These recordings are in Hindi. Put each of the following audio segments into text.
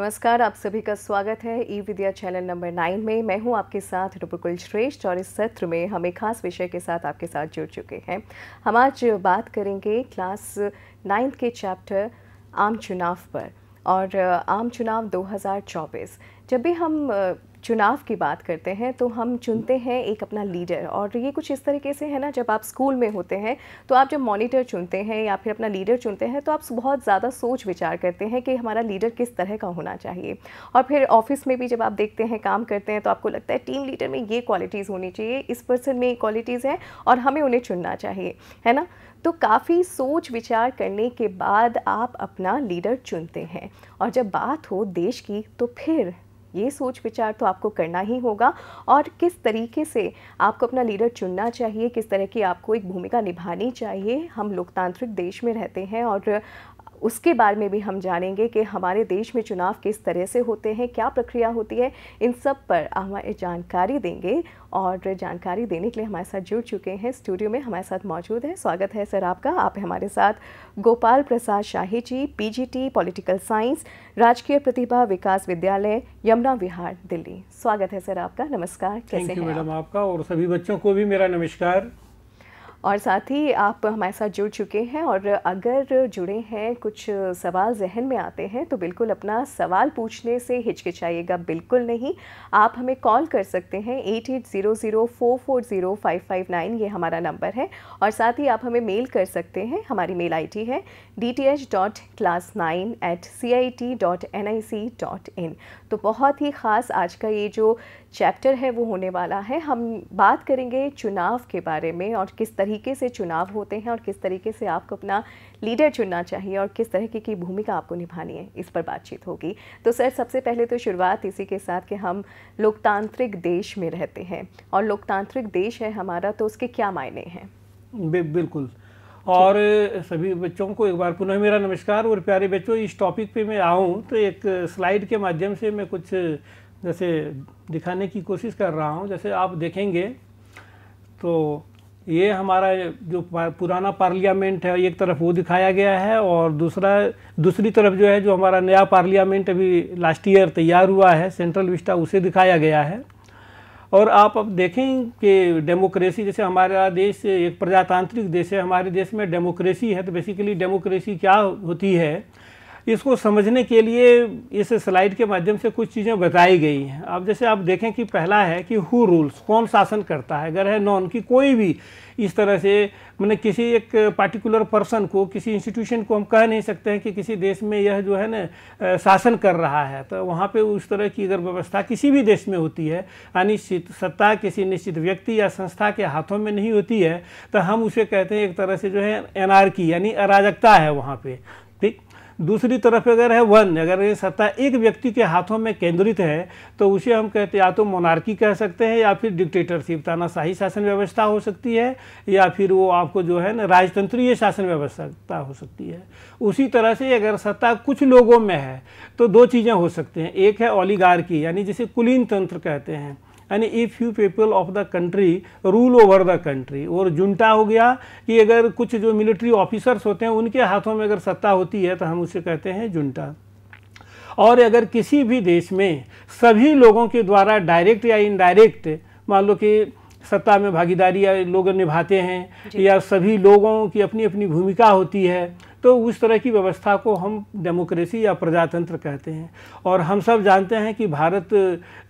नमस्कार आप सभी का स्वागत है E Vidya channel number nine में मैं हूं आपके साथ रुपकुल श्रेष्ठ और इस सत्र में हम एक खास विषय के साथ आपके साथ जुड़ चुके हैं हम आज बात करेंगे क्लास नाइन्थ के चैप्टर आम चुनाव पर और आम चुनाव 2024 जब भी हम चुनाव की बात करते हैं तो हम चुनते हैं एक अपना लीडर और ये कुछ इस तरीके से है ना जब आप स्कूल में होते हैं तो आप जब मॉनिटर चुनते हैं या फिर अपना लीडर चुनते हैं तो आप बहुत ज़्यादा सोच विचार करते हैं कि हमारा लीडर किस तरह का होना चाहिए और फिर ऑफिस में भी जब आप देखते हैं काम करते हैं तो आपको लगता है टीम लीडर में ये क्वालिटीज़ होनी चाहिए इस पर्सन में ये क्वालिटीज़ हैं और हमें उन्हें चुनना चाहिए है ना तो काफ़ी सोच विचार करने के बाद आप अपना लीडर चुनते हैं और जब बात हो देश की तो फिर ये सोच विचार तो आपको करना ही होगा और किस तरीके से आपको अपना लीडर चुनना चाहिए किस तरह की आपको एक भूमिका निभानी चाहिए हम लोकतांत्रिक देश में रहते हैं और उसके बारे में भी हम जानेंगे कि हमारे देश में चुनाव किस तरह से होते हैं क्या प्रक्रिया होती है इन सब पर हमारे जानकारी देंगे और जानकारी देने के लिए हमारे साथ जुड़ चुके हैं स्टूडियो में हमारे साथ मौजूद है स्वागत है सर आपका आप हमारे साथ Gopal Prasad Shahi ji PGT political science Rajkiya Pratibha विकास विद्यालय यमुना विहार दिल्ली स्वागत है सर आपका नमस्कार कैसे हैं मैडम आपका और सभी बच्चों को भी मेरा नमस्कार और साथ ही आप हमारे साथ जुड़ चुके हैं और अगर जुड़े हैं कुछ सवाल जहन में आते हैं तो बिल्कुल अपना सवाल पूछने से हिचकिचाइएगा बिल्कुल नहीं आप हमें कॉल कर सकते हैं eight eight zero zero four four zero five five nine ये हमारा नंबर है और साथ ही आप हमें मेल कर सकते हैं हमारी मेल आई है D T H dot class nine at C I T dot N I C dot in तो बहुत ही ख़ास आज का ये जो चैप्टर है वो होने वाला है हम बात करेंगे चुनाव के बारे में और किस तरह तरीके से चुनाव होते हैं और किस तरीके से आपको अपना लीडर चुनना चाहिए और किस तरीके की भूमिका आपको निभानी है इस पर बातचीत होगी तो सर सबसे पहले तो शुरुआत इसी के साथ कि हम लोकतांत्रिक देश में रहते हैं और लोकतांत्रिक देश है हमारा तो उसके क्या मायने हैं बिल्कुल और सभी बच्चों को एक बार पुनः मेरा नमस्कार और प्यारे बच्चों इस टॉपिक पे मैं आऊँ तो एक स्लाइड के माध्यम से मैं कुछ जैसे दिखाने की कोशिश कर रहा हूँ जैसे आप देखेंगे तो ये हमारा जो पुराना पार्लियामेंट है एक तरफ वो दिखाया गया है और दूसरा दूसरी तरफ जो है जो हमारा नया पार्लियामेंट अभी लास्ट ईयर तैयार हुआ है सेंट्रल विस्टा उसे दिखाया गया है और आप अब देखें कि डेमोक्रेसी जैसे हमारा देश एक प्रजातांत्रिक देश है हमारे देश में डेमोक्रेसी है तो बेसिकली डेमोक्रेसी क्या होती है इसको समझने के लिए इस स्लाइड के माध्यम से कुछ चीज़ें बताई गई हैं अब जैसे आप देखें कि पहला है कि हु रूल्स कौन शासन करता है अगर है नॉन की कोई भी इस तरह से मैंने किसी एक पार्टिकुलर पर्सन को किसी इंस्टीट्यूशन को हम कह नहीं सकते हैं कि किसी देश में यह जो है ना शासन कर रहा है तो वहाँ पे उस तरह की अगर व्यवस्था किसी भी देश में होती है अनिश्चित सत्ता किसी निश्चित व्यक्ति या संस्था के हाथों में नहीं होती है तो हम उसे कहते हैं एक तरह से जो है की यानी अराजकता है वहाँ पर दूसरी तरफ अगर है वन अगर ये सत्ता एक व्यक्ति के हाथों में केंद्रित है तो उसे हम कहते या तो मोनार्की कह सकते हैं या फिर डिक्टेटरशिप तानाशाही शासन व्यवस्था हो सकती है या फिर वो आपको जो है ना राजतंत्रीय शासन व्यवस्था हो सकती है उसी तरह से अगर सत्ता कुछ लोगों में है तो दो चीज़ें हो सकती हैं एक है ओलीगार्की यानी जिसे कुलीन तंत्र कहते हैं यानी a few people of the country rule over the country और जुंटा हो गया कि अगर कुछ जो मिलिट्री ऑफिसर्स होते हैं उनके हाथों में अगर सत्ता होती है तो हम उसे कहते हैं जुंटा और अगर किसी भी देश में सभी लोगों के द्वारा डायरेक्ट या इनडायरेक्ट मान लो कि सत्ता में भागीदारी या लोग निभाते हैं या सभी लोगों की अपनी अपनी भूमिका होती है तो उस तरह की व्यवस्था को हम डेमोक्रेसी या प्रजातंत्र कहते हैं और हम सब जानते हैं कि भारत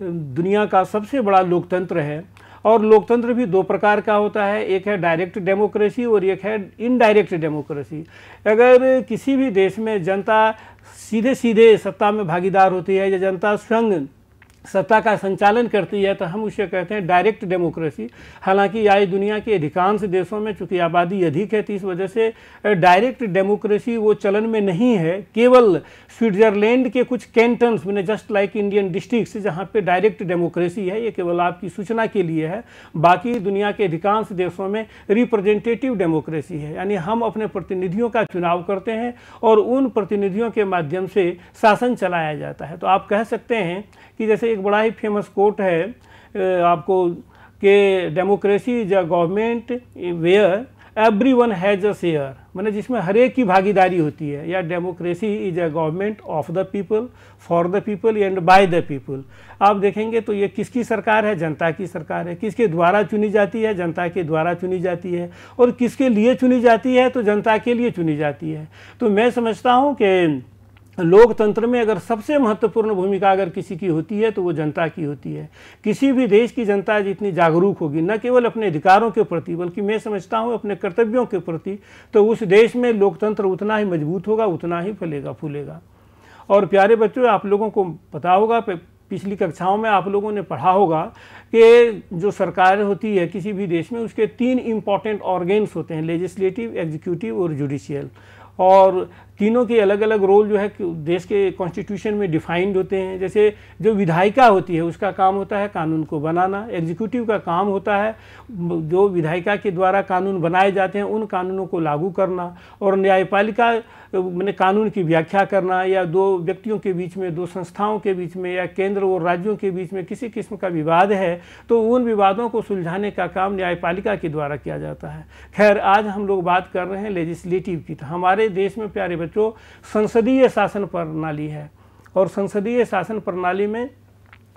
दुनिया का सबसे बड़ा लोकतंत्र है और लोकतंत्र भी दो प्रकार का होता है एक है डायरेक्ट डेमोक्रेसी और एक है इनडायरेक्ट डेमोक्रेसी अगर किसी भी देश में जनता सीधे सीधे सत्ता में भागीदार होती है या जनता स्वयं सत्ता का संचालन करती है तो हम उसे कहते हैं डायरेक्ट डेमोक्रेसी हालांकि आई दुनिया के अधिकांश देशों में चूंकि आबादी अधिक है तो इस वजह से डायरेक्ट डेमोक्रेसी वो चलन में नहीं है केवल स्विट्जरलैंड के कुछ कैंटन्स मैंने जस्ट लाइक इंडियन डिस्ट्रिक्ट जहाँ पे डायरेक्ट डेमोक्रेसी है ये केवल आपकी सूचना के लिए है बाकी दुनिया के अधिकांश देशों में रिप्रेजेंटेटिव डेमोक्रेसी है यानी हम अपने प्रतिनिधियों का चुनाव करते हैं और उन प्रतिनिधियों के माध्यम से शासन चलाया जाता है तो आप कह सकते हैं कि जैसे एक बड़ा ही फेमस कोट है आपको के democracy is a government where everyone has a share मैंने जिसमें हर एक की भागीदारी होती है या democracy is a government of the people for the people and by the people आप देखेंगे तो ये किसकी सरकार है जनता की सरकार है किसके द्वारा चुनी जाती है जनता के द्वारा चुनी जाती है और किसके लिए चुनी जाती है तो जनता के लिए चुनी जाती है तो मैं समझता हूँ कि लोकतंत्र में अगर सबसे महत्वपूर्ण भूमिका अगर किसी की होती है तो वो जनता की होती है किसी भी देश की जनता जितनी जागरूक होगी न केवल अपने अधिकारों के प्रति बल्कि मैं समझता हूँ अपने कर्तव्यों के प्रति तो उस देश में लोकतंत्र उतना ही मजबूत होगा उतना ही फलेगा फूलेगा और प्यारे बच्चों आप लोगों को पता होगा पिछली कक्षाओं में आप लोगों ने पढ़ा होगा कि जो सरकार होती है किसी भी देश में उसके तीन इम्पॉर्टेंट ऑर्गेन्स होते हैं लेजिस्लेटिव एग्जीक्यूटिव और जुडिशियल और तीनों के अलग अलग रोल जो है देश के कॉन्स्टिट्यूशन में डिफाइंड होते हैं जैसे जो विधायिका होती है उसका काम होता है कानून को बनाना एग्जीक्यूटिव का काम होता है जो विधायिका के द्वारा कानून बनाए जाते हैं उन कानूनों को लागू करना और न्यायपालिका मैंने कानून की व्याख्या करना या दो व्यक्तियों के बीच में दो संस्थाओं के बीच में या केंद्र और राज्यों के बीच में किसी किस्म का विवाद है तो उन विवादों को सुलझाने का काम न्यायपालिका के द्वारा किया जाता है खैर आज हम लोग बात कर रहे हैं लेजिस्लेटिव की तो हमारे देश में प्यारे बच्चे जो संसदीय शासन प्रणाली है और संसदीय शासन प्रणाली में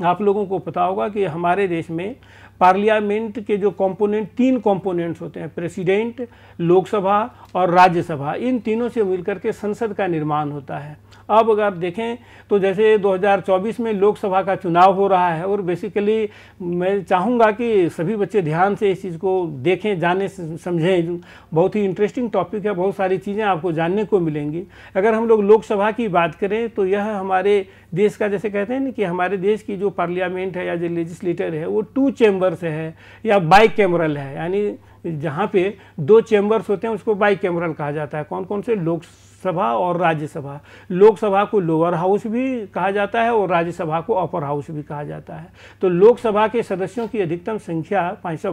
आप लोगों को पता होगा कि हमारे देश में पार्लियामेंट के जो कंपोनेंट तीन कंपोनेंट्स होते हैं प्रेसिडेंट लोकसभा और राज्यसभा इन तीनों से मिलकर के संसद का निर्माण होता है अब अगर आप देखें तो जैसे 2024 में लोकसभा का चुनाव हो रहा है और बेसिकली मैं चाहूँगा कि सभी बच्चे ध्यान से इस चीज़ को देखें जाने समझें बहुत ही इंटरेस्टिंग टॉपिक है बहुत सारी चीज़ें आपको जानने को मिलेंगी अगर हम लोग लोकसभा की बात करें तो यह हमारे देश का जैसे कहते हैं ना कि हमारे देश की जो पार्लियामेंट है या जो लेजिस्लेटर है वो टू चैम्बर्स है या बाई कैमरल है यानी जहाँ पे दो चैम्बर्स होते हैं उसको बाई कैमरल कहा जाता है कौन कौन से लोक सभा और राज्यसभा लोकसभा को लोअर हाउस भी कहा जाता है और राज्यसभा को अपर हाउस भी कहा जाता है तो लोकसभा के सदस्यों की अधिकतम संख्या पाँच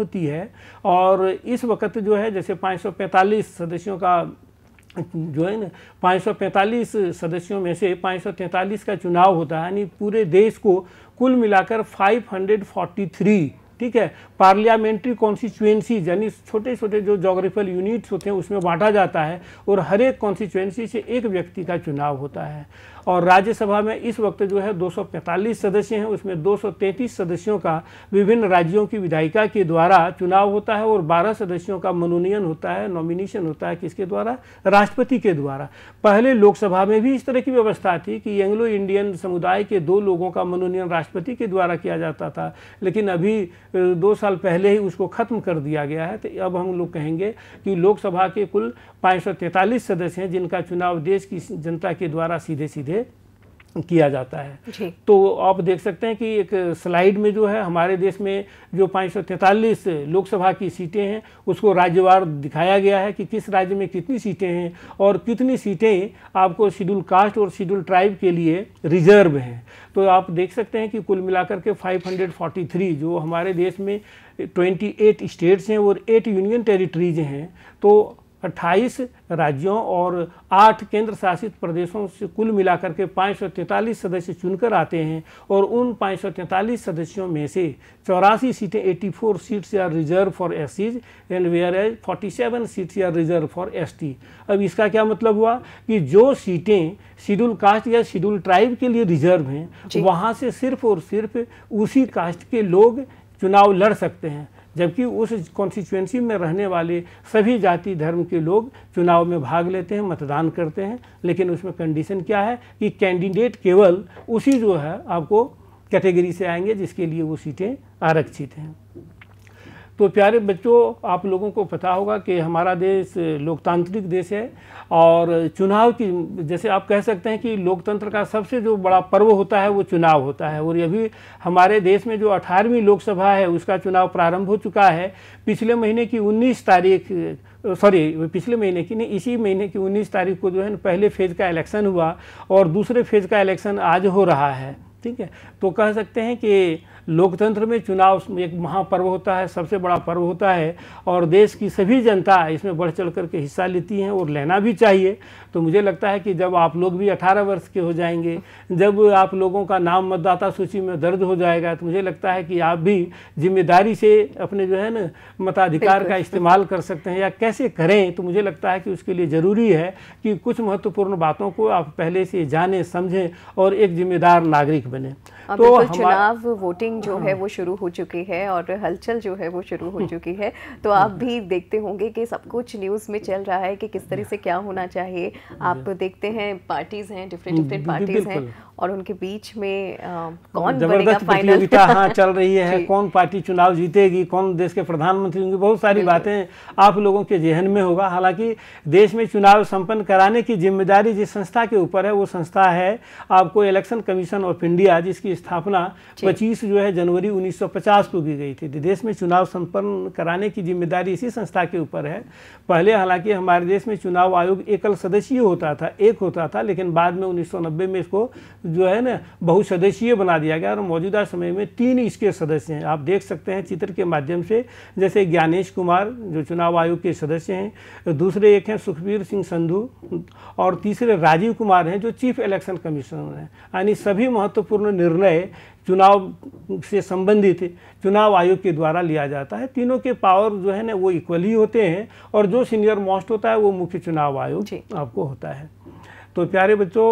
होती है और इस वक्त जो है जैसे पाँच सदस्यों का जो है ना पाँच सदस्यों में से पाँच का चुनाव होता है यानी पूरे देश को कुल मिलाकर 543 ठीक है पार्लियामेंट्री कॉन्स्टिचुएंसीज यानी छोटे छोटे जो जोग्राफिकल यूनिट्स होते हैं उसमें बांटा जाता है और हर एक कॉन्स्टिचुएंसी से एक व्यक्ति का चुनाव होता है और राज्यसभा में इस वक्त जो है 245 सदस्य हैं उसमें 233 सदस्यों का विभिन्न राज्यों की विधायिका के द्वारा चुनाव होता है और 12 सदस्यों का मनोनयन होता है नॉमिनेशन होता है किसके द्वारा राष्ट्रपति के द्वारा पहले लोकसभा में भी इस तरह की व्यवस्था थी कि एंग्लो इंडियन समुदाय के दो लोगों का मनोनयन राष्ट्रपति के द्वारा किया जाता था लेकिन अभी दो साल साल पहले ही उसको ख़त्म कर दिया गया है तो अब हम लोग कहेंगे कि लोकसभा के कुल पाँच सदस्य हैं जिनका चुनाव देश की जनता के द्वारा सीधे सीधे किया जाता है तो आप देख सकते हैं कि एक स्लाइड में जो है हमारे देश में जो पाँच लोकसभा की सीटें हैं उसको राज्यवार दिखाया गया है कि किस राज्य में कितनी सीटें हैं और कितनी सीटें आपको शेड्यूल कास्ट और शेड्यूल ट्राइब के लिए रिजर्व हैं तो आप देख सकते हैं कि कुल मिलाकर के 543 जो हमारे देश में 28 स्टेट्स हैं और 8 यूनियन टेरिटरीज हैं तो अट्ठाईस राज्यों और आठ केंद्र शासित प्रदेशों से कुल मिलाकर के पाँच सदस्य चुनकर आते हैं और उन पाँच सदस्यों में से चौरासी सीटें 84 seats are reserve for S Cs and whereas forty seven seats are reserve for S अब इसका क्या मतलब हुआ कि जो सीटें शेड्यूल कास्ट या शेड्यूल ट्राइब के लिए रिजर्व हैं वहाँ से सिर्फ और सिर्फ उसी कास्ट के लोग चुनाव लड़ सकते हैं जबकि उस कॉन्स्टिट्यूंसी में रहने वाले सभी जाति धर्म के लोग चुनाव में भाग लेते हैं मतदान करते हैं लेकिन उसमें कंडीशन क्या है कि कैंडिडेट केवल उसी जो है आपको कैटेगरी से आएंगे जिसके लिए वो सीटें आरक्षित हैं तो प्यारे बच्चों आप लोगों को पता होगा कि हमारा देश लोकतांत्रिक देश है और चुनाव की जैसे आप कह सकते हैं कि लोकतंत्र का सबसे जो बड़ा पर्व होता है वो चुनाव होता है और अभी हमारे देश में जो 18वीं लोकसभा है उसका चुनाव प्रारंभ हो चुका है पिछले महीने की 19 तारीख सॉरी पिछले महीने की नहीं इसी महीने की उन्नीस तारीख को जो है पहले फेज़ का इलेक्शन हुआ और दूसरे फेज़ का इलेक्शन आज हो रहा है ठीक है तो कह सकते हैं कि लोकतंत्र में चुनाव एक महापर्व होता है सबसे बड़ा पर्व होता है और देश की सभी जनता इसमें बढ़ चढ़ करके हिस्सा लेती हैं और लेना भी चाहिए तो मुझे लगता है कि जब आप लोग भी अठारह वर्ष के हो जाएंगे जब आप लोगों का नाम मतदाता सूची में दर्ज हो जाएगा तो मुझे लगता है कि आप भी जिम्मेदारी से अपने जो है ना मताधिकार का इस्तेमाल कर सकते हैं या कैसे करें तो मुझे लगता है कि उसके लिए ज़रूरी है कि कुछ महत्वपूर्ण बातों को आप पहले से जानें समझें और एक जिम्मेदार नागरिक बने तो चुनाव वोटिंग जो है हाँ। वो शुरू हो चुकी है और हलचल जो है वो शुरू हो हाँ। चुकी है तो आप हाँ। भी देखते होंगे कि सब कुछ न्यूज़ में चल रहा है कि किस तरह से क्या होना चाहिए आप देखते हैं पार्टीज़ हैं डिफरेंट डिफरेंट पार्टीज़ हैं और उनके बीच में कौन जबरदस्त प्रतियोगिता तो हाँ चल रही है कौन पार्टी चुनाव जीतेगी कौन देश के प्रधानमंत्री होंगे बहुत सारी बातें आप लोगों के जहन में होगा हालांकि देश में चुनाव संपन्न कराने की जिम्मेदारी जिस संस्था के ऊपर है वो संस्था है आपको इलेक्शन कमीशन ऑफ इंडिया जिसकी स्थापना 25 जो है जनवरी 1950 को की गई थी तो देश में चुनाव संपन्न कराने की जिम्मेदारी इसी संस्था के ऊपर है पहले हालांकि हमारे देश में चुनाव आयोग एकल सदस्यीय होता था एक होता था लेकिन बाद में उन्नीस में इसको जो है ना बहुसदस्यीय बना दिया गया और मौजूदा समय में तीन इसके सदस्य हैं आप देख सकते हैं चित्र के माध्यम से जैसे ज्ञानेश कुमार जो चुनाव आयोग के सदस्य हैं दूसरे एक हैं सुखबीर सिंह संधु और तीसरे राजीव कुमार हैं जो चीफ इलेक्शन कमिश्नर हैं यानी सभी महत्वपूर्ण निर्णय निर्णय चुनाव से संबंधित चुनाव आयोग के द्वारा लिया जाता है तीनों के पावर जो है ना वो इक्वली होते हैं और जो सीनियर मोस्ट होता है वो मुख्य चुनाव आयोग आपको होता है तो प्यारे बच्चों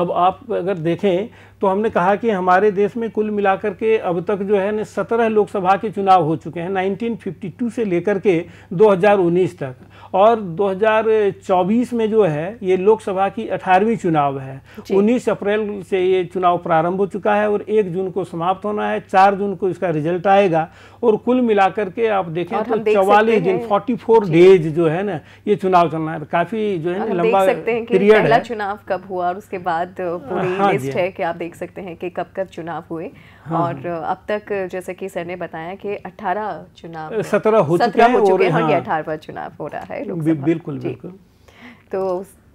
अब आप अगर देखें तो हमने कहा कि हमारे देश में कुल मिलाकर के अब तक जो है ना सत्रह लोकसभा के चुनाव हो चुके हैं 1952 से लेकर के 2019 तक और 2024 में जो है ये लोकसभा की अठारहवीं चुनाव है 19 अप्रैल से ये चुनाव प्रारंभ हो चुका है और 1 जून को समाप्त होना है 4 जून को इसका रिजल्ट आएगा और कुल मिलाकर के आप देखें तो चौवालीस दिन फोर्टी डेज जो है ना ये चुनाव चलना है काफी जो है लंबा पीरियड चुनाव कब हुआ और उसके बाद पूरी हाँ लिस्ट है कि आप देख सकते हैं कि कब कब चुनाव हुए हाँ, और हाँ। अब तक जैसे कि सर ने बताया कि 18 चुनाव सत्रह हो चुके हैं और ये हाँ। अठारहवा चुनाव हो रहा है बिल्कुल बिल्कुल तो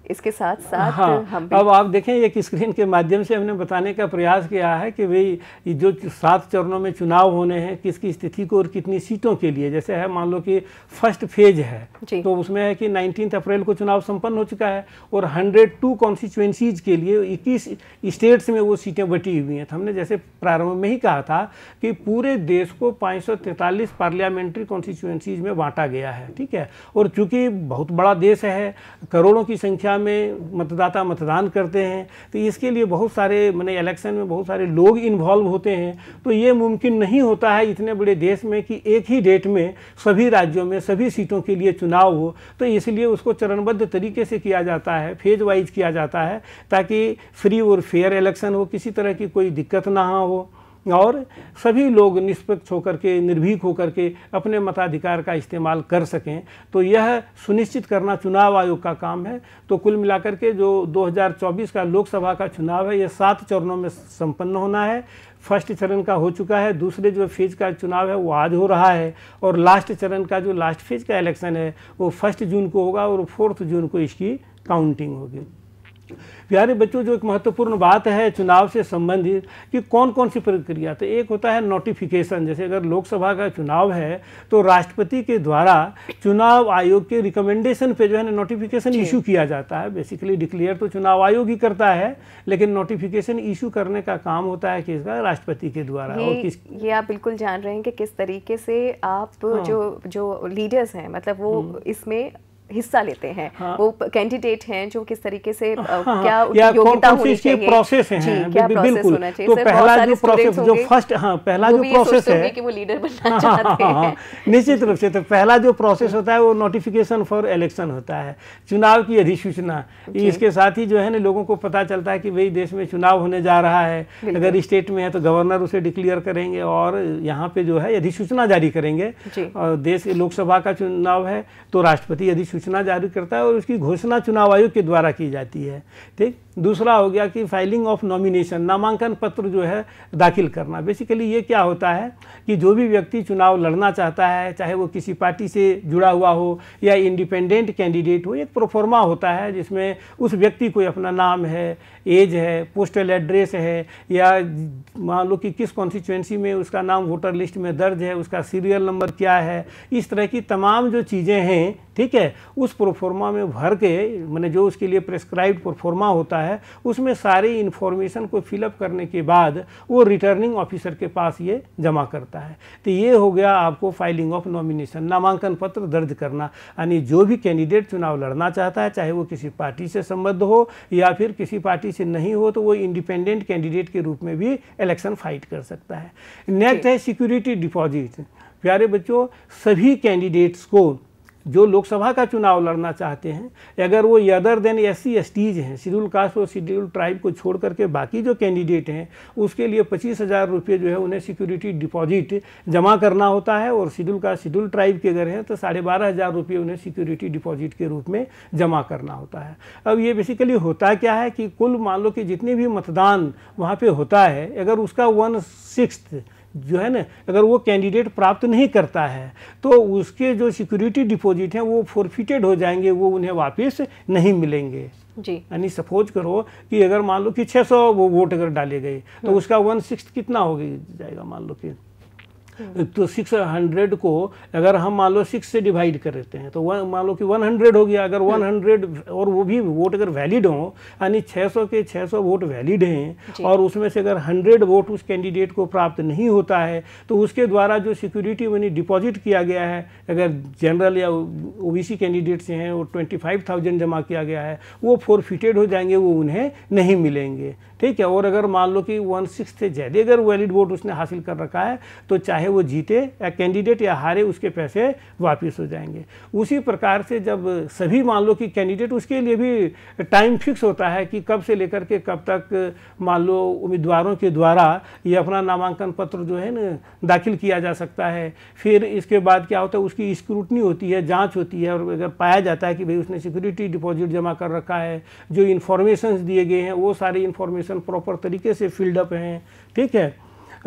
इसके साथ साथ हाँ, हम अब आप देखें एक स्क्रीन के माध्यम से हमने बताने का प्रयास किया है कि भाई जो सात चरणों में चुनाव होने हैं किसकी स्थिति को और कितनी सीटों के लिए जैसे है मान लो कि फर्स्ट फेज है तो उसमें है कि नाइनटीन अप्रैल को चुनाव संपन्न हो चुका है और हंड्रेड टू कॉन्स्टिट्युएंसीज के लिए इक्कीस स्टेट्स में वो सीटें बटी हुई हैं तो हमने जैसे प्रारंभ में ही कहा था कि पूरे देश को पाँच पार्लियामेंट्री कॉन्स्टिट्युएंसीज में बांटा गया है ठीक है और चूंकि बहुत बड़ा देश है करोड़ों की संख्या संख्या में मतदाता मतदान करते हैं तो इसके लिए बहुत सारे मैंने इलेक्शन में बहुत सारे लोग इन्वॉल्व होते हैं तो ये मुमकिन नहीं होता है इतने बड़े देश में कि एक ही डेट में सभी राज्यों में सभी सीटों के लिए चुनाव हो तो इसलिए उसको चरणबद्ध तरीके से किया जाता है फेज वाइज किया जाता है ताकि फ्री और फेयर इलेक्शन हो किसी तरह की कोई दिक्कत ना हो और सभी लोग निष्पक्ष होकर के निर्भीक होकर के अपने मताधिकार का इस्तेमाल कर सकें तो यह सुनिश्चित करना चुनाव आयोग का काम है तो कुल मिलाकर के जो 2024 का लोकसभा का चुनाव है यह सात चरणों में संपन्न होना है फर्स्ट चरण का हो चुका है दूसरे जो फेज का चुनाव है वो आज हो रहा है और लास्ट चरण का जो लास्ट फेज का इलेक्शन है वो फर्स्ट जून को होगा और फोर्थ जून को इसकी काउंटिंग होगी प्यारे बच्चों जो एक महत्वपूर्ण बात है चुनाव से संबंधित कि कौन कौन सी प्रक्रिया तो एक होता है नोटिफिकेशन जैसे अगर लोकसभा का चुनाव है तो राष्ट्रपति के द्वारा चुनाव आयोग के रिकमेंडेशन पे जो है ना नोटिफिकेशन इशू किया जाता है बेसिकली डिक्लेयर तो चुनाव आयोग ही करता है लेकिन नोटिफिकेशन इशू करने का काम होता है किसका राष्ट्रपति के द्वारा ये, किस ये आप बिल्कुल जान रहे हैं कि किस तरीके से आप हाँ। जो जो लीडर्स हैं मतलब वो हम्म। इसमें हिस्सा लेते हैं हाँ। वो कैंडिडेट हैं जो किस तरीके से हाँ, हाँ। क्या योग्यता प्रोसेस है बिल्कुल तो पहला जो प्रोसेस जो फर्स्ट हाँ पहला जो प्रोसेस है कि वो लीडर हाँ, हाँ, निश्चित रूप से तो पहला जो प्रोसेस होता है वो नोटिफिकेशन फॉर इलेक्शन होता है चुनाव की अधिसूचना इसके साथ ही जो है ना लोगों को पता चलता है कि भाई देश में चुनाव होने जा रहा है अगर स्टेट में है तो गवर्नर उसे डिक्लेयर करेंगे और यहाँ पे जो है अधिसूचना जारी करेंगे और देश लोकसभा का चुनाव है तो राष्ट्रपति अधिसूचना अधिसूचना जारी करता है और उसकी घोषणा चुनाव आयोग के द्वारा की जाती है ठीक दूसरा हो गया कि फाइलिंग ऑफ नॉमिनेशन नामांकन पत्र जो है दाखिल करना बेसिकली ये क्या होता है कि जो भी व्यक्ति चुनाव लड़ना चाहता है चाहे वो किसी पार्टी से जुड़ा हुआ हो या इंडिपेंडेंट कैंडिडेट हो एक प्रोफॉर्मा होता है जिसमें उस व्यक्ति को अपना नाम है एज है पोस्टल एड्रेस है या मान लो कि किस कॉन्स्टिट्युएंसी में उसका नाम वोटर लिस्ट में दर्ज है उसका सीरियल नंबर क्या है इस तरह की तमाम जो चीज़ें हैं ठीक है उस प्रोफॉर्मा में भर के मैंने जो उसके लिए प्रेस्क्राइब प्रोफॉर्मा होता है उसमें सारी इन्फॉर्मेशन को फिलअप करने के बाद वो रिटर्निंग ऑफिसर के पास ये जमा करता है तो ये हो गया आपको फाइलिंग ऑफ नॉमिनेशन नामांकन पत्र दर्ज करना यानी जो भी कैंडिडेट चुनाव लड़ना चाहता है चाहे वो किसी पार्टी से संबद्ध हो या फिर किसी पार्टी पार्टी से नहीं हो तो वो इंडिपेंडेंट कैंडिडेट के रूप में भी इलेक्शन फाइट कर सकता है नेक्स्ट है सिक्योरिटी डिपॉजिट प्यारे बच्चों सभी कैंडिडेट्स को जो लोकसभा का चुनाव लड़ना चाहते हैं अगर वो other than S C S Ts हैं शेड्यूल कास्ट और शेड्यूल ट्राइब को छोड़ करके बाकी जो कैंडिडेट हैं उसके लिए पच्चीस हज़ार रुपये जो है उन्हें सिक्योरिटी डिपॉजिट जमा करना होता है और शेड्यूल कास्ट शेड्यूल ट्राइब के अगर हैं तो साढ़े बारह हज़ार रुपये उन्हें सिक्योरिटी डिपॉजिट के रूप में जमा करना होता है अब ये बेसिकली होता क्या है कि कुल मान लो कि जितने भी मतदान वहाँ पर होता है अगर उसका वन सिक्स जो है ना अगर वो कैंडिडेट प्राप्त नहीं करता है तो उसके जो सिक्योरिटी डिपॉजिट हैं वो फोरफिटेड हो जाएंगे वो उन्हें वापस नहीं मिलेंगे जी यानी सपोज करो कि अगर मान लो कि 600 वो वोट अगर डाले गए तो हम्म। उसका वन सिक्स कितना हो जाएगा मान लो कि हम्म। तो सिक्स हंड्रेड को अगर हम मान लो सिक्स से डिवाइड कर देते हैं तो मान लो कि वन हंड्रेड हो गया अगर वन हम्म। हंड्रेड और वो भी वोट अगर वैलिड हो यानी छः सौ के छः सौ वोट वैलिड हैं और उसमें से अगर हंड्रेड वोट उस कैंडिडेट को प्राप्त नहीं होता है तो उसके द्वारा जो सिक्योरिटी मनी डिपॉजिट किया गया है अगर जनरल या ओबीसी कैंडिडेट से हैं वो ट्वेंटी फाइव थाउजेंड जमा किया गया है वो फोरफिटेड हो जाएंगे वो उन्हें नहीं मिलेंगे ठीक है और अगर मान लो कि वन सिक्स से ज़्यादा अगर वैलिड वोट उसने हासिल कर रखा है तो चाहे वो जीते या कैंडिडेट या हारे उसके पैसे वापस हो जाएंगे उसी प्रकार से जब सभी मान लो कि कैंडिडेट उसके लिए भी टाइम फिक्स होता है कि कब से लेकर के कब तक मान लो उम्मीदवारों के द्वारा ये अपना नामांकन पत्र जो है ना दाखिल किया जा सकता है फिर इसके बाद क्या होता है उसकी स्क्रूटनी होती है जाँच होती है और अगर पाया जाता है कि भाई उसने सिक्योरिटी डिपॉजिट जमा कर रखा है जो इन्फॉर्मेशन दिए गए हैं वो सारे इन्फॉर्मेशन प्रॉपर तरीके से फिल्डअप हैं ठीक है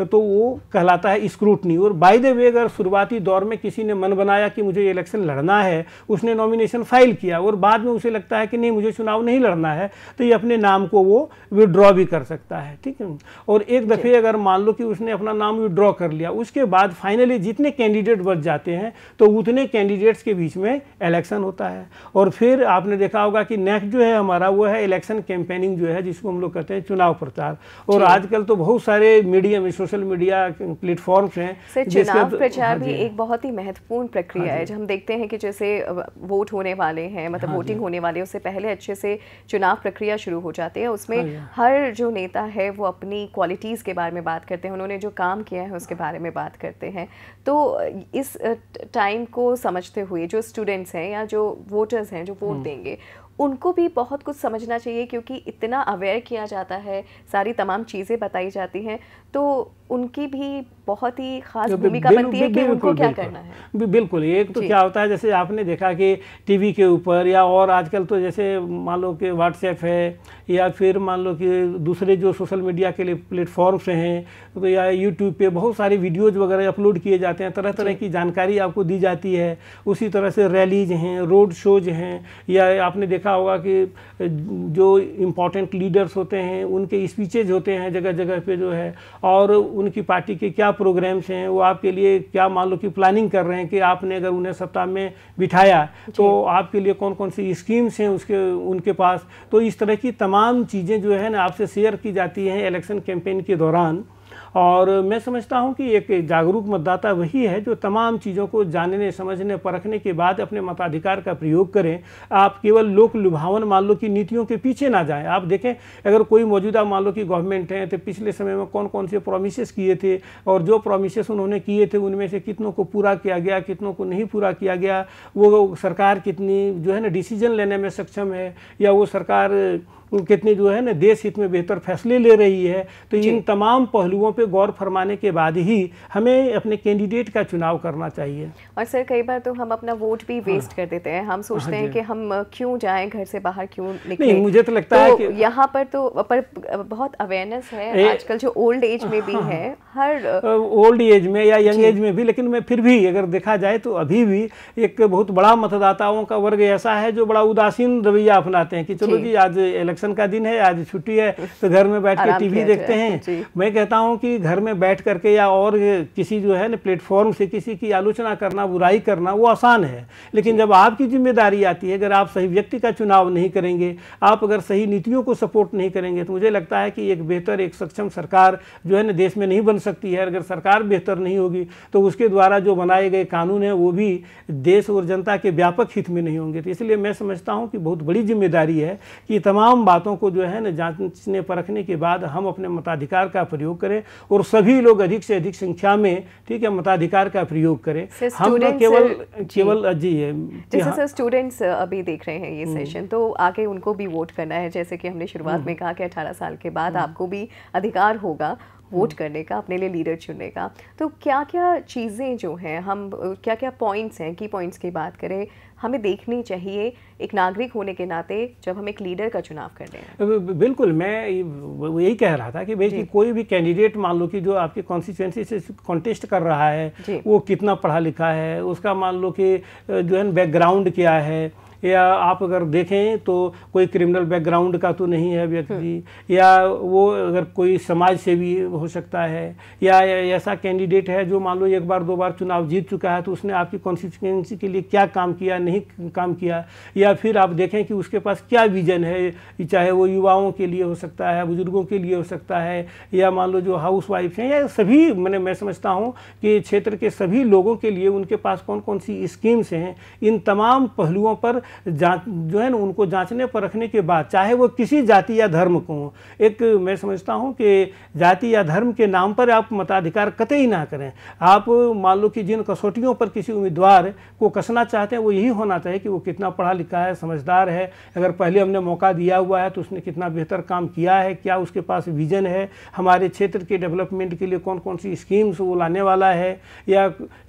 तो वो कहलाता है स्क्रूटनी और बाय द वे अगर शुरुआती दौर में किसी ने मन बनाया कि मुझे इलेक्शन लड़ना है उसने नॉमिनेशन फाइल किया और बाद में उसे लगता है कि नहीं मुझे चुनाव नहीं लड़ना है तो ये अपने नाम को वो विड्रॉ भी कर सकता है ठीक है और एक दफ़े अगर मान लो कि उसने अपना नाम विड्रॉ कर लिया उसके बाद फाइनली जितने कैंडिडेट बच जाते हैं तो उतने कैंडिडेट्स के बीच में इलेक्शन होता है और फिर आपने देखा होगा कि नेक्स्ट जो है हमारा वो है इलेक्शन कैंपेनिंग जो है जिसको हम लोग कहते हैं चुनाव प्रचार और आजकल तो बहुत सारे मीडिया में सोशल मीडिया प्लेटफॉर्म हैं चुनाव प्रचार हाँ भी एक बहुत ही महत्वपूर्ण प्रक्रिया हाँ है जब हम देखते हैं कि जैसे वोट होने वाले हैं मतलब हाँ वोटिंग होने वाले उससे पहले अच्छे से चुनाव प्रक्रिया शुरू हो जाती है उसमें हर जो नेता है वो अपनी क्वालिटीज़ के बारे में बात करते हैं उन्होंने जो काम किया है उसके बारे में बात करते हैं तो इस टाइम को समझते हुए जो स्टूडेंट्स हैं या जो वोटर्स हैं जो वोट हम्म। देंगे उनको भी बहुत कुछ समझना चाहिए क्योंकि इतना अवेयर किया जाता है सारी तमाम चीज़ें बताई जाती हैं तो उनकी भी बहुत ही खास भूमिका बनती है कि उनको क्या करना है बिल्कुल एक तो क्या होता है जैसे आपने देखा कि टीवी के ऊपर या और आजकल तो जैसे मान लो कि व्हाट्सएप है या फिर मान लो कि दूसरे जो सोशल मीडिया के लिए प्लेटफॉर्म्स हैं तो या यूट्यूब पे बहुत सारे वीडियोज़ वगैरह अपलोड किए जाते हैं तरह तरह की जानकारी आपको दी जाती है उसी तरह से रैलीज हैं रोड शोज हैं या आपने देखा होगा कि जो इम्पोर्टेंट लीडर्स होते हैं उनके स्पीचेज होते हैं जगह जगह पर जो है और उनकी पार्टी के क्या प्रोग्राम्स हैं वो आपके लिए क्या मान लो कि प्लानिंग कर रहे हैं कि आपने अगर उन्हें सप्ताह में बिठाया तो आपके लिए कौन कौन सी स्कीम्स हैं उसके उनके पास तो इस तरह की तमाम चीज़ें जो है ना आपसे शेयर की जाती हैं इलेक्शन कैंपेन के दौरान और मैं समझता हूं कि एक जागरूक मतदाता वही है जो तमाम चीज़ों को जानने समझने परखने के बाद अपने मताधिकार का प्रयोग करें आप केवल लोक लुभावन मान लो की नीतियों के पीछे ना जाएं आप देखें अगर कोई मौजूदा मान लो कि गवर्नमेंट है तो पिछले समय में कौन कौन से प्रोमिसेस किए थे और जो प्रोमिसेस उन्होंने किए थे उनमें से कितनों को पूरा किया गया कितनों को नहीं पूरा किया गया वो सरकार कितनी जो है ना डिसीजन लेने में सक्षम है या वो सरकार कितनी जो है ना देश हित में बेहतर फैसले ले रही है तो इन तमाम पहलुओं पे गौर फरमाने के बाद ही हमें अपने कैंडिडेट का चुनाव करना चाहिए और सर कई बार तो हम अपना वोट भी हाँ। वेस्ट हाँ, कर देते हैं हम हाँ सोचते हाँ, हैं कि हम क्यों जाएं घर से बाहर क्यों निकले नहीं मुझे तो लगता तो है कि यहाँ पर तो पर बहुत अवेयरनेस है आजकल जो ओल्ड एज में भी हाँ। है हर ओल्ड एज में या यंग एज में भी लेकिन मैं फिर भी अगर देखा जाए तो अभी भी एक बहुत बड़ा मतदाताओं का वर्ग ऐसा है जो बड़ा उदासीन रवैया अपनाते हैं कि चलो जी आज इलेक्शन इलेक्शन का दिन है आज छुट्टी है तो घर में बैठ के टीवी देखते हैं मैं कहता हूँ कि घर में बैठ करके या और किसी जो है ना प्लेटफॉर्म से किसी की आलोचना करना बुराई करना वो आसान है लेकिन जब आपकी जिम्मेदारी आती है अगर आप सही व्यक्ति का चुनाव नहीं करेंगे आप अगर सही नीतियों को सपोर्ट नहीं करेंगे तो मुझे लगता है कि एक बेहतर एक सक्षम सरकार जो है ना देश में नहीं बन सकती है अगर सरकार बेहतर नहीं होगी तो उसके द्वारा जो बनाए गए कानून हैं वो भी देश और जनता के व्यापक हित में नहीं होंगे तो इसलिए मैं समझता हूँ कि बहुत बड़ी जिम्मेदारी है कि तमाम बातों को जो है ना जांचने परखने के बाद हम अपने मताधिकार का प्रयोग करें और सभी लोग अधिक से अधिक संख्या में ठीक है मताधिकार का प्रयोग करें हम केवल तो केवल जी जैसे हाँ। सर स्टूडेंट्स अभी देख रहे हैं ये सेशन हम्म। तो आगे उनको भी वोट करना है जैसे कि हमने शुरुआत हम्म। में कहा कि अठारह साल के बाद हम्म। आपको भी अधिकार होगा वोट करने का अपने लिए लीडर चुनने का तो क्या क्या चीज़ें जो हैं हम क्या क्या पॉइंट्स हैं की पॉइंट्स की बात करें हमें देखनी चाहिए एक नागरिक होने के नाते जब हम एक लीडर का चुनाव कर रहे बिल्कुल मैं यही कह रहा था कि भाई कोई भी कैंडिडेट मान लो कि जो आपके कॉन्स्टिट्यूंसी से कॉन्टेस्ट कर रहा है वो कितना पढ़ा लिखा है उसका मान लो कि जो है बैकग्राउंड क्या है या आप अगर देखें तो कोई क्रिमिनल बैकग्राउंड का तो नहीं है व्यक्ति या वो अगर कोई समाज से भी हो सकता है या ऐसा कैंडिडेट है जो मान लो एक बार दो बार चुनाव जीत चुका है तो उसने आपकी कॉन्स्टिट्यूंसी के लिए क्या काम किया नहीं काम किया या फिर आप देखें कि उसके पास क्या विजन है चाहे वो युवाओं के लिए हो सकता है बुजुर्गों के लिए हो सकता है या मान लो जो हाउस वाइफ हैं या सभी मैंने मैं समझता हूँ कि क्षेत्र के सभी लोगों के लिए उनके पास कौन कौन सी स्कीम्स हैं इन तमाम पहलुओं पर जो है ना उनको जांचने पर रखने के बाद चाहे वो किसी जाति या धर्म को एक मैं समझता हूँ कि जाति या धर्म के नाम पर आप मताधिकार कतई ना करें आप मान लो कि जिन कसौटियों पर किसी उम्मीदवार को कसना चाहते हैं वो यही होना चाहिए कि वो कितना पढ़ा लिखा है समझदार है अगर पहले हमने मौका दिया हुआ है तो उसने कितना बेहतर काम किया है क्या उसके पास विजन है हमारे क्षेत्र के डेवलपमेंट के लिए कौन कौन सी स्कीम्स वो लाने वाला है या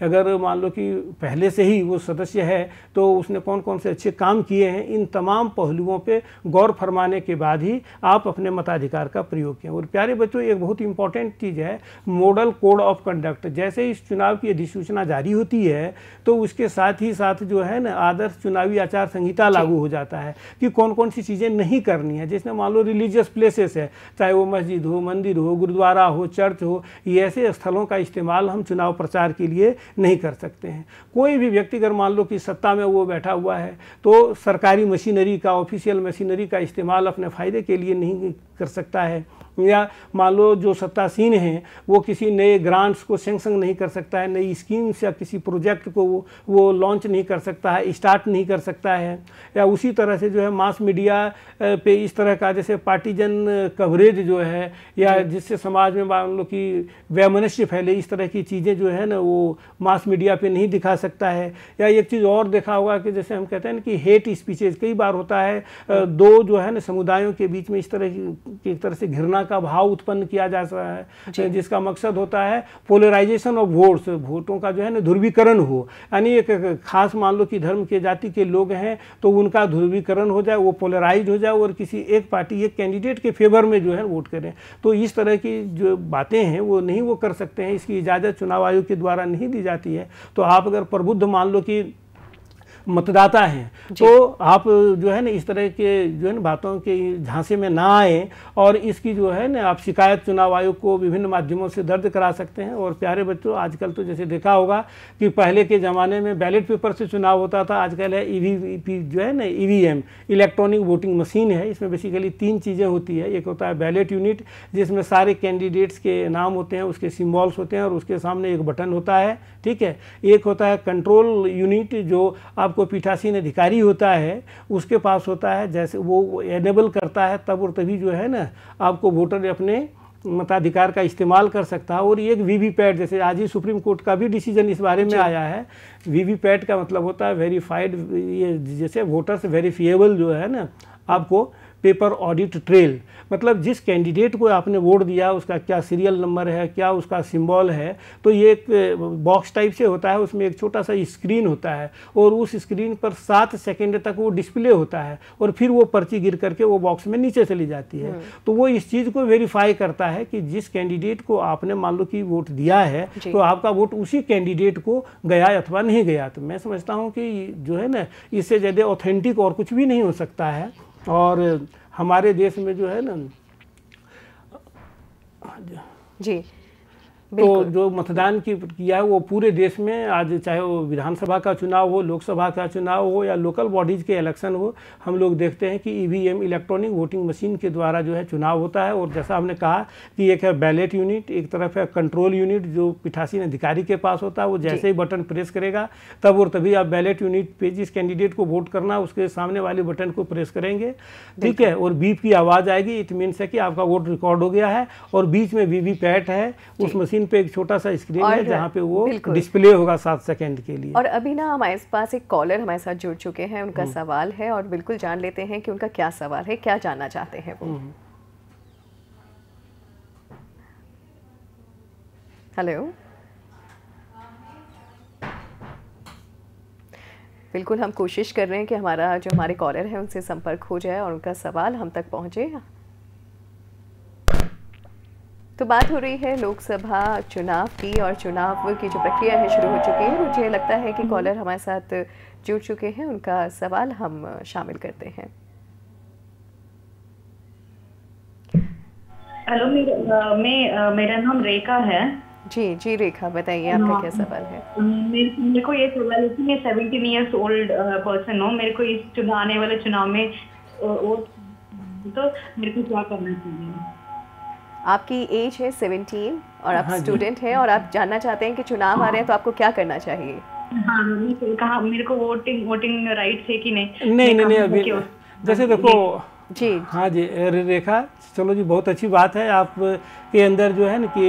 अगर मान लो कि पहले से ही वो सदस्य है तो उसने कौन कौन से अच्छे काम किए हैं इन तमाम पहलुओं पे गौर फरमाने के बाद ही आप अपने मताधिकार का प्रयोग किए और प्यारे बच्चों एक बहुत इंपॉर्टेंट चीज़ है मॉडल कोड ऑफ कंडक्ट जैसे इस चुनाव की अधिसूचना जारी होती है तो उसके साथ ही साथ जो है ना आदर्श चुनावी आचार संहिता लागू हो जाता है कि कौन कौन सी चीज़ें नहीं करनी है जिसमें मान लो रिलीजियस प्लेसेस है चाहे वो मस्जिद हो मंदिर हो गुरुद्वारा हो चर्च हो ये ऐसे स्थलों का इस्तेमाल हम चुनाव प्रचार के लिए नहीं कर सकते हैं कोई भी व्यक्ति अगर मान लो कि सत्ता में वो बैठा हुआ है तो सरकारी मशीनरी का ऑफिशियल मशीनरी का इस्तेमाल अपने फ़ायदे के लिए नहीं कर सकता है या मान लो जो सत्तासीन हैं वो किसी नए ग्रांट्स को सेंक्शन नहीं कर सकता है नई स्कीम्स या किसी प्रोजेक्ट को वो वो लॉन्च नहीं कर सकता है स्टार्ट नहीं कर सकता है या उसी तरह से जो है मास मीडिया पे इस तरह का जैसे पार्टीजन कवरेज जो है या जिससे समाज में मान लो कि वैमनस्य फैले इस तरह की चीज़ें जो है ना वो मास मीडिया पर नहीं दिखा सकता है या एक चीज़ और देखा होगा कि जैसे हम कहते हैं ना कि हेट स्पीचेज कई बार होता है दो जो है ना समुदायों के बीच में इस तरह की एक तरह से घृणा का भाव उत्पन्न किया जा रहा है जिसका मकसद होता है पोलराइजेशन ऑफ वोट्स वोटों का जो है ना ध्रुवीकरण हो यानी एक खास मान लो कि धर्म के जाति के लोग हैं तो उनका ध्रुवीकरण हो जाए वो पोलराइज हो जाए और किसी एक पार्टी एक कैंडिडेट के फेवर में जो है वोट करें तो इस तरह की जो बातें हैं वो नहीं वो कर सकते हैं इसकी इजाज़त चुनाव आयोग के द्वारा नहीं दी जाती है तो आप अगर प्रबुद्ध मान लो कि मतदाता हैं तो आप जो है ना इस तरह के जो है ना बातों के झांसे में ना आए और इसकी जो है ना आप शिकायत चुनाव आयोग को विभिन्न माध्यमों से दर्ज करा सकते हैं और प्यारे बच्चों आजकल तो जैसे देखा होगा कि पहले के ज़माने में बैलेट पेपर से चुनाव होता था आजकल है ई जो है ना ई इलेक्ट्रॉनिक वोटिंग मशीन है इसमें बेसिकली तीन चीज़ें होती है एक होता है बैलेट यूनिट जिसमें सारे कैंडिडेट्स के नाम होते हैं उसके सिम्बॉल्स होते हैं और उसके सामने एक बटन होता है ठीक है एक होता है कंट्रोल यूनिट जो आप आपको पीठासीन अधिकारी होता है उसके पास होता है जैसे वो एनेबल करता है तब और तभी जो है ना आपको वोटर अपने मताधिकार का इस्तेमाल कर सकता है और एक वीवीपैट जैसे आज ही सुप्रीम कोर्ट का भी डिसीजन इस बारे में अच्छा। आया है वीवीपैट का मतलब होता है वेरीफाइड ये जैसे वोटर्स वेरीफिएबल जो है ना आपको पेपर ऑडिट ट्रेल मतलब जिस कैंडिडेट को आपने वोट दिया उसका क्या सीरियल नंबर है क्या उसका सिंबल है तो ये एक बॉक्स टाइप से होता है उसमें एक छोटा सा स्क्रीन होता है और उस स्क्रीन पर सात सेकेंड तक वो डिस्प्ले होता है और फिर वो पर्ची गिर करके वो बॉक्स में नीचे चली जाती है हम्म। तो वो इस चीज़ को वेरीफाई करता है कि जिस कैंडिडेट को आपने मान लो कि वोट दिया है तो आपका वोट उसी कैंडिडेट को गया अथवा नहीं गया तो मैं समझता हूँ कि जो है ना इससे ज़्यादा ऑथेंटिक और कुछ भी नहीं हो सकता है और हमारे देश में जो है ना जी तो जो मतदान की प्रक्रिया है वो पूरे देश में आज चाहे वो विधानसभा का चुनाव हो लोकसभा का चुनाव हो या लोकल बॉडीज़ के इलेक्शन हो हम लोग देखते हैं कि ईवीएम इलेक्ट्रॉनिक वोटिंग मशीन के द्वारा जो है चुनाव होता है और जैसा हमने कहा कि एक है बैलेट यूनिट एक तरफ है कंट्रोल यूनिट जो पिठासीन अधिकारी के पास होता है वो जैसे ही बटन प्रेस करेगा तब और तभी आप बैलेट यूनिट पे जिस कैंडिडेट को वोट करना उसके सामने वाले बटन को प्रेस करेंगे ठीक है और बीप की आवाज़ आएगी इट मीन्स है कि आपका वोट रिकॉर्ड हो गया है और बीच में वीवीपैट है उस मशीन स्क्रीन पे एक छोटा सा स्क्रीन है जहाँ पे वो डिस्प्ले होगा सात सेकंड के लिए और अभी ना हमारे पास एक कॉलर हमारे साथ जुड़ चुके हैं उनका हम्म। सवाल है और बिल्कुल जान लेते हैं कि उनका क्या सवाल है क्या जानना चाहते हैं वो हेलो हम्म। बिल्कुल हम कोशिश कर रहे हैं कि हमारा जो हमारे कॉलर हैं उनसे संपर्क हो जाए और उनका सवाल हम तक पहुंचे तो बात हो रही है लोकसभा चुनाव की और चुनाव की जो प्रक्रिया है शुरू हो चुकी है मुझे लगता है कि हम्म। कॉलर हमारे साथ जुड़ चुके हैं उनका सवाल हम शामिल करते हैं हेलो मैं मेरा नाम रेखा है जी जी रेखा बताइए आपका हाँ। क्या सवाल है मेरे, को ये सवाल है कि मैं सेवेंटीन ईयर्स ओल्ड पर्सन हूँ मेरे को इस चुनाव आने वाले चुनाव में वोट तो मेरे को क्या करना चाहिए आपकी एज है सेवेंटीन और आप स्टूडेंट हाँ हैं और आप जानना चाहते हैं कि चुनाव आ रहे हैं तो आपको क्या करना चाहिए हाँ कहा मेरे को वोटिंग वोटिंग राइट्स है कि नहीं नहीं नहीं, नहीं, नहीं अभी जैसे हाँ देखो जी हाँ जी रेखा चलो जी बहुत अच्छी बात है आप के अंदर जो है ना कि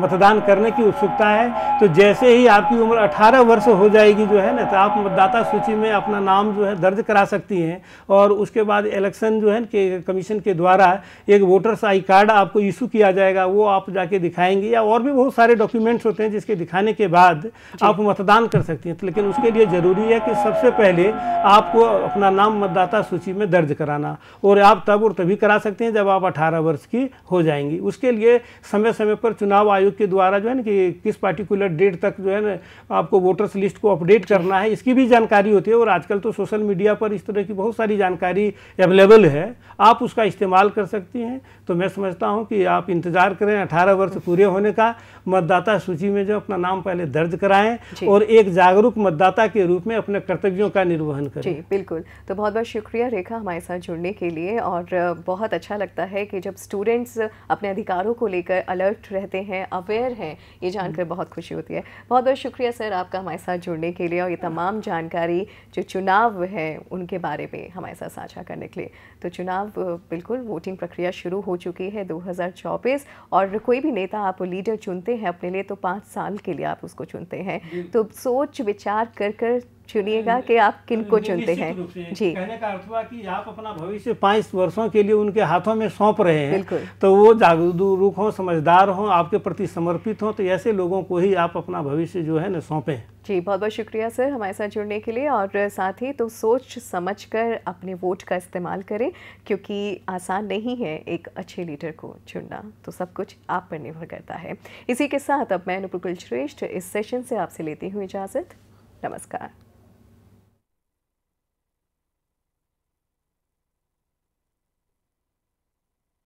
मतदान करने की उत्सुकता है तो जैसे ही आपकी उम्र 18 वर्ष हो जाएगी जो है ना तो आप मतदाता सूची में अपना नाम जो है दर्ज करा सकती हैं और उसके बाद इलेक्शन जो है ना कि कमीशन के द्वारा एक वोटर्स आई कार्ड आपको इशू किया जाएगा वो आप जाके दिखाएंगे या और भी बहुत सारे डॉक्यूमेंट्स होते हैं जिसके दिखाने के बाद आप मतदान कर सकती हैं तो लेकिन उसके लिए ज़रूरी है कि सबसे पहले आपको अपना नाम मतदाता सूची में दर्ज कराना और आप तब और तभी करा सकते हैं जब आप 18 वर्ष की हो जाएंगी उसके लिए समय समय पर चुनाव आयोग के द्वारा जो है ना कि किस पार्टिकुलर डेट तक जो है ना आपको वोटर्स लिस्ट को अपडेट करना है इसकी भी जानकारी होती है और आजकल तो सोशल मीडिया पर इस तरह की बहुत सारी जानकारी अवेलेबल है आप उसका इस्तेमाल कर सकती हैं तो मैं समझता हूँ कि आप इंतज़ार करें अठारह वर्ष पूरे होने का मतदाता सूची में जो अपना नाम पहले दर्ज कराएं और एक जागरूक मतदाता के रूप में अपने कर्तव्यों का निर्वहन करें बिल्कुल तो बहुत बहुत शुक्रिया रेखा हमारे साथ जुड़ने के लिए चाहिए और बहुत अच्छा लगता है कि जब स्टूडेंट्स अपने अधिकारों को लेकर अलर्ट रहते हैं अवेयर हैं ये जानकर हम्म। बहुत खुशी होती है बहुत बहुत शुक्रिया सर आपका हमारे साथ जुड़ने के लिए और ये तमाम जानकारी जो चुनाव है उनके बारे में हमारे साथ साझा करने के लिए तो चुनाव बिल्कुल वोटिंग प्रक्रिया शुरू हो चुकी है दो और कोई भी नेता आप लीडर चुनते हैं अपने लिए तो पाँच साल के लिए आप उसको चुनते हैं तो सोच विचार कर कर चुनिएगा हम्म। कि आप किन को तो चुनते हैं जी कहने का अर्थ हुआ कि आप अपना भविष्य पाँच वर्षों के लिए उनके हाथों में सौंप रहे हैं तो वो जागरूक हों समझदार हों आपके प्रति समर्पित हों तो ऐसे लोगों को ही आप अपना भविष्य जो है ना सौंपे जी बहुत बहुत शुक्रिया सर हमारे साथ जुड़ने के लिए और साथ ही तो सोच समझ कर अपने वोट का इस्तेमाल करें क्योंकि आसान नहीं है एक अच्छे लीडर को चुनना तो सब कुछ आप पर निर्भर करता है इसी के साथ अब मैं अनुपुकुल श्रेष्ठ इस सेशन से आपसे लेती हूँ इजाज़त नमस्कार